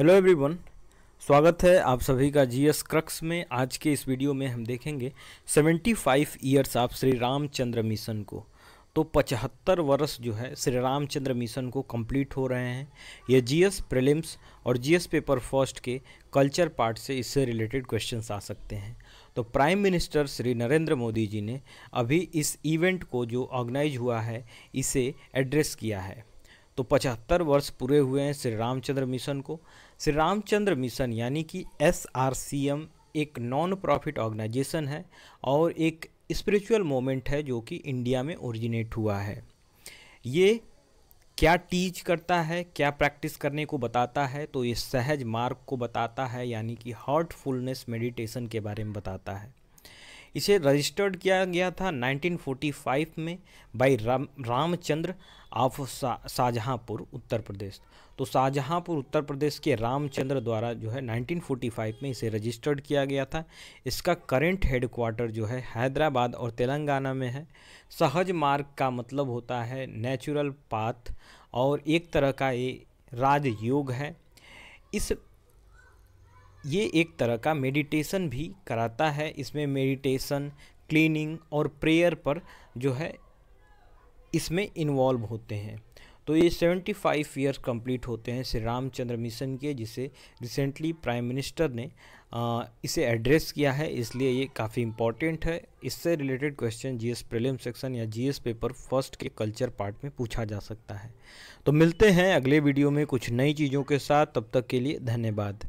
hello everyone स्वागत है आप सभी का जीएस क्रक्स में आज के इस वीडियो में हम देखेंगे 75 ईयर्स आप श्री रामचंद्र मिशन को तो 75 वर्ष जो है श्री रामचंद्र मिशन को कंप्लीट हो रहे हैं ये जीएस प्रीलिम्स और जीएस पेपर फर्स्ट के कल्चर पार्ट से इससे रिलेटेड क्वेश्चंस आ सकते हैं तो प्राइम मिनिस्टर श्री नरेंद्र मोदी जी ने अभी इस इवेंट को जो ऑर्गेनाइज हुआ है इसे एड्रेस किया है तो पचहत्तर वर्ष पूरे हुए हैं श्री रामचंद्र मिशन को श्री रामचंद्र मिशन यानी कि एस आर सी एम एक नॉन प्रॉफिट ऑर्गेनाइजेशन है और एक स्पिरिचुअल मोमेंट है जो कि इंडिया में ओरिजिनेट हुआ है ये क्या टीच करता है क्या प्रैक्टिस करने को बताता है तो ये सहज मार्ग को बताता है यानी कि हार्टफुलनेस मेडिटेशन के बारे में बताता है इसे रजिस्टर्ड किया गया था 1945 में बाई राम रामचंद्र ऑफ शाहजहाँपुर उत्तर प्रदेश तो शाहजहाँपुर उत्तर प्रदेश के रामचंद्र द्वारा जो है 1945 में इसे रजिस्टर्ड किया गया था इसका करेंट हेडक्वार्टर जो है हैदराबाद और तेलंगाना में है सहज मार्ग का मतलब होता है नेचुरल पाथ और एक तरह का ये राजयोग है इस ये एक तरह का मेडिटेशन भी कराता है इसमें मेडिटेशन क्लीनिंग और प्रेयर पर जो है इसमें इन्वॉल्व होते हैं तो ये 75 फाइव ईयर्स कम्प्लीट होते हैं श्री रामचंद्र मिशन के जिसे रिसेंटली प्राइम मिनिस्टर ने आ, इसे एड्रेस किया है इसलिए ये काफ़ी इम्पॉर्टेंट है इससे related question GS prelim section या जीएस पेपर फर्स्ट के कल्चर पार्ट में पूछा जा सकता है तो मिलते हैं अगले वीडियो में कुछ नई चीज़ों के साथ तब तक के लिए धन्यवाद